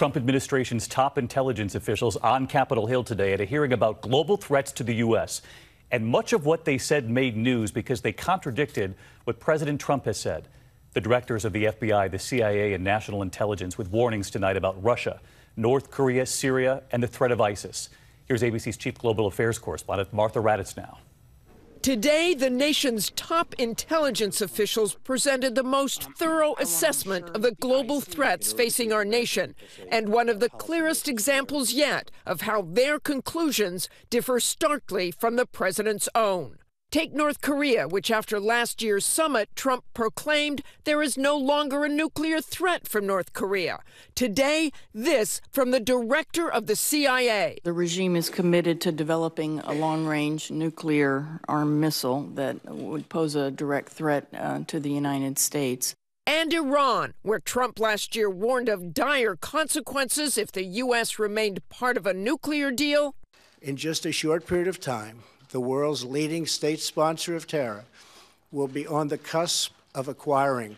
Trump administration's top intelligence officials on Capitol Hill today at a hearing about global threats to the U.S. And much of what they said made news because they contradicted what President Trump has said. The directors of the FBI, the CIA, and national intelligence with warnings tonight about Russia, North Korea, Syria, and the threat of ISIS. Here's ABC's chief global affairs correspondent, Martha Raddatz, now. Today, the nation's top intelligence officials presented the most thorough assessment of the global threats facing our nation, and one of the clearest examples yet of how their conclusions differ starkly from the president's own. Take North Korea, which after last year's summit, Trump proclaimed there is no longer a nuclear threat from North Korea. Today, this from the director of the CIA. The regime is committed to developing a long range nuclear armed missile that would pose a direct threat uh, to the United States. And Iran, where Trump last year warned of dire consequences if the U.S. remained part of a nuclear deal. In just a short period of time, the world's leading state sponsor of terror, will be on the cusp of acquiring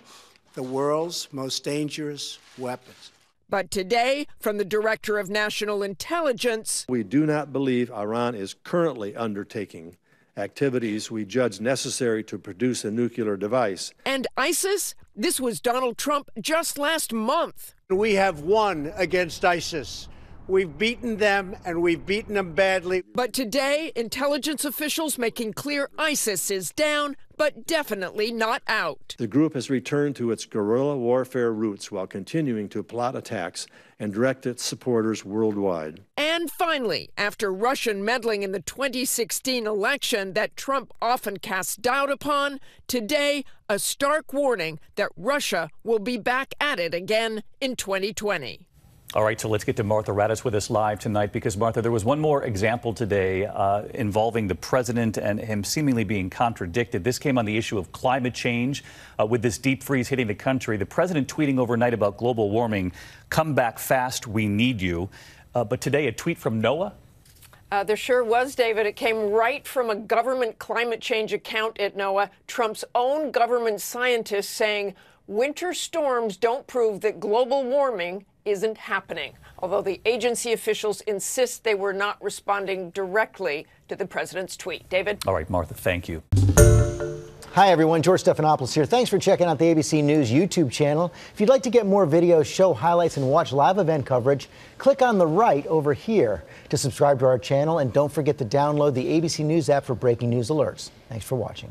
the world's most dangerous weapons. But today, from the Director of National Intelligence, we do not believe Iran is currently undertaking activities we judge necessary to produce a nuclear device. And ISIS? This was Donald Trump just last month. We have won against ISIS. We've beaten them, and we've beaten them badly. But today, intelligence officials making clear ISIS is down, but definitely not out. The group has returned to its guerrilla warfare roots while continuing to plot attacks and direct its supporters worldwide. And finally, after Russian meddling in the 2016 election that Trump often casts doubt upon, today a stark warning that Russia will be back at it again in 2020. All right, so let's get to Martha Raddatz with us live tonight because, Martha, there was one more example today uh, involving the president and him seemingly being contradicted. This came on the issue of climate change uh, with this deep freeze hitting the country. The president tweeting overnight about global warming, come back fast, we need you. Uh, but today, a tweet from NOAA uh, there sure was, David. It came right from a government climate change account at NOAA, Trump's own government scientists saying winter storms don't prove that global warming isn't happening, although the agency officials insist they were not responding directly to the president's tweet. David? All right, Martha, thank you. Hi, everyone. George Stephanopoulos here. Thanks for checking out the ABC News YouTube channel. If you'd like to get more videos, show highlights, and watch live event coverage, click on the right over here to subscribe to our channel. And don't forget to download the ABC News app for breaking news alerts. Thanks for watching.